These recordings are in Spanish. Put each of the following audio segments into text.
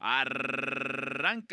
Arr-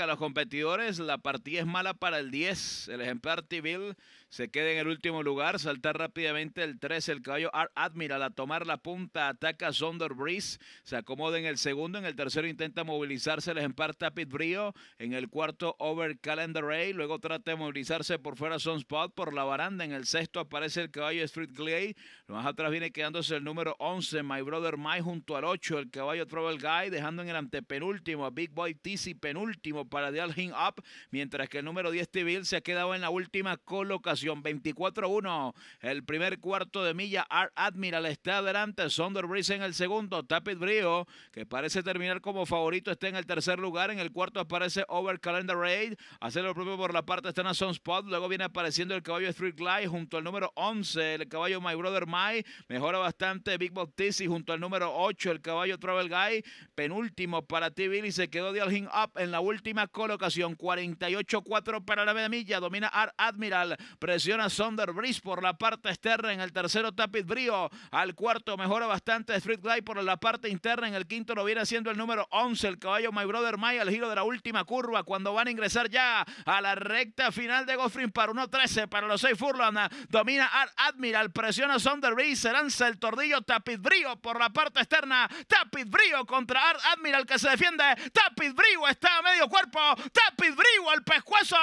los competidores. La partida es mala para el 10. El ejemplar T-Bill se queda en el último lugar. salta rápidamente el 3. El caballo Admiral a tomar la punta. Ataca Sonder Breeze. Se acomoda en el segundo. En el tercero intenta movilizarse el ejemplar Tapit Brio. En el cuarto Over Calendar Ray. Luego trata de movilizarse por fuera Sunspot por la baranda. En el sexto aparece el caballo Street Clay. Más atrás viene quedándose el número 11. My Brother Mike junto al 8. El caballo Travel Guy dejando en el antepenúltimo a Big Boy TC penúltimo para The Up, mientras que el número 10 Bill se ha quedado en la última colocación. 24-1. El primer cuarto de milla, Art Admiral está adelante. Sonder Breeze en el segundo. Tapit Brio, que parece terminar como favorito, está en el tercer lugar. En el cuarto aparece Over Calendar Raid. Hace lo propio por la parte está Sunspot. Luego viene apareciendo el caballo Street Glide junto al número 11. El caballo My Brother My. Mejora bastante Big Bob Tizzy junto al número 8. El caballo Travel Guy. Penúltimo para T-Bill y se quedó de Up en la última última colocación. 48-4 para la media milla. Domina Art Admiral. Presiona Sonder por la parte externa en el tercero Tapit Brío. Al cuarto mejora bastante Street Glide por la parte interna. En el quinto lo viene siendo el número 11. El caballo My Brother May al giro de la última curva. Cuando van a ingresar ya a la recta final de Goffrin para 1-13 para los 6 Furlan. Domina Art Admiral. Presiona Sonder Breeze. Se lanza el tordillo Tapit Brío por la parte externa. Tapit Brío contra Art Admiral que se defiende. Tapit Brío está cuerpo, Tapi Brigo al pescuezo,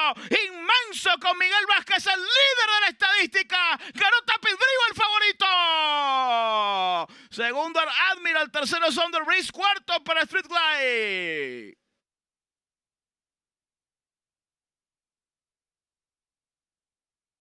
inmenso con Miguel Vázquez, el líder de la estadística, ganó Tapi Brigo el favorito. Segundo Admiral, tercero son de Reese, cuarto para Street Glide.